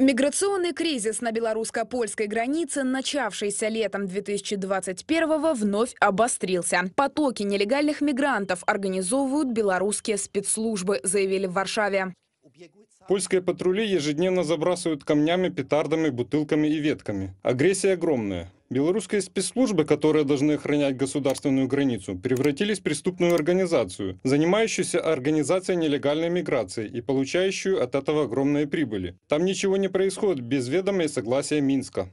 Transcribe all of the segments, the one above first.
Миграционный кризис на белорусско-польской границе, начавшийся летом 2021-го, вновь обострился. Потоки нелегальных мигрантов организовывают белорусские спецслужбы, заявили в Варшаве. Польские патрули ежедневно забрасывают камнями, петардами, бутылками и ветками. Агрессия огромная. Белорусские спецслужбы, которые должны охранять государственную границу, превратились в преступную организацию, занимающуюся организацией нелегальной миграции и получающую от этого огромные прибыли. Там ничего не происходит без ведома и согласия Минска.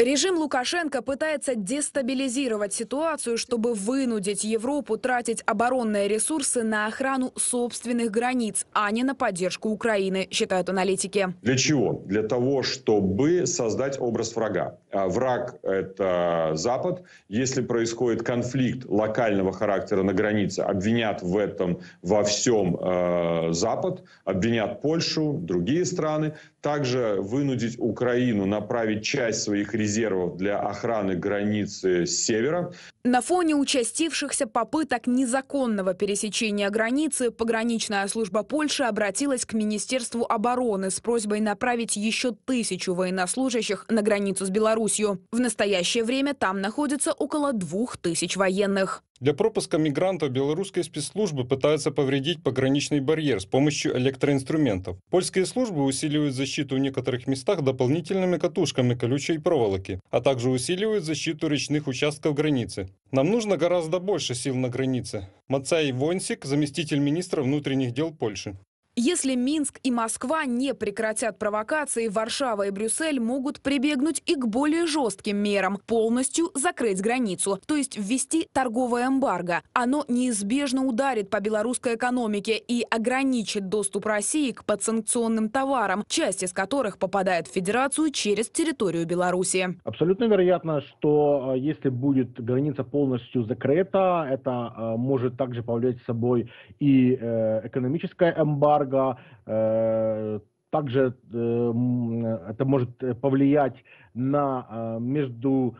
Режим Лукашенко пытается дестабилизировать ситуацию, чтобы вынудить Европу тратить оборонные ресурсы на охрану собственных границ, а не на поддержку Украины, считают аналитики. Для чего? Для того, чтобы создать образ врага. А враг – это Запад. Если происходит конфликт локального характера на границе, обвинят в этом во всем э, Запад, обвинят Польшу, другие страны. Также вынудить Украину направить часть своих резервов для охраны границы с севера, на фоне участившихся попыток незаконного пересечения границы пограничная служба Польши обратилась к Министерству обороны с просьбой направить еще тысячу военнослужащих на границу с Беларусью. В настоящее время там находится около двух тысяч военных. Для пропуска мигрантов белорусские спецслужбы пытаются повредить пограничный барьер с помощью электроинструментов. Польские службы усиливают защиту в некоторых местах дополнительными катушками колючей проволоки, а также усиливают защиту речных участков границы. Нам нужно гораздо больше сил на границе. Мацай Вонсик, заместитель министра внутренних дел Польши. Если Минск и Москва не прекратят провокации, Варшава и Брюссель могут прибегнуть и к более жестким мерам – полностью закрыть границу, то есть ввести торговое эмбарго. Оно неизбежно ударит по белорусской экономике и ограничит доступ России к подсанкционным товарам, часть из которых попадает в Федерацию через территорию Беларуси. Абсолютно вероятно, что э, если будет граница полностью закрыта, это э, может также повлечь с собой и э, экономическое эмбарго, дорого. Э, также э, это может повлиять на э, между,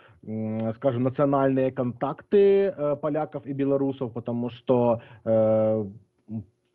скажем, национальные контакты поляков и белорусов, потому что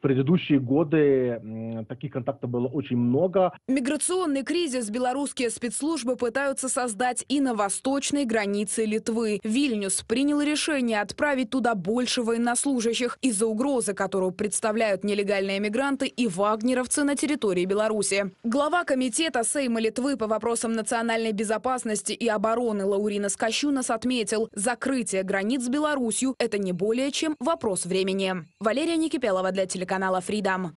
предыдущие годы таких контактов было очень много. Миграционный кризис белорусские спецслужбы пытаются создать и на восточной границе Литвы. Вильнюс принял решение отправить туда больше военнослужащих из-за угрозы, которую представляют нелегальные мигранты и вагнеровцы на территории Беларуси. Глава комитета Сейма Литвы по вопросам национальной безопасности и обороны Лаурина Скощунас отметил, закрытие границ с Беларусью – это не более чем вопрос времени. Валерия Никипелова для телеканала телеканала Freedom.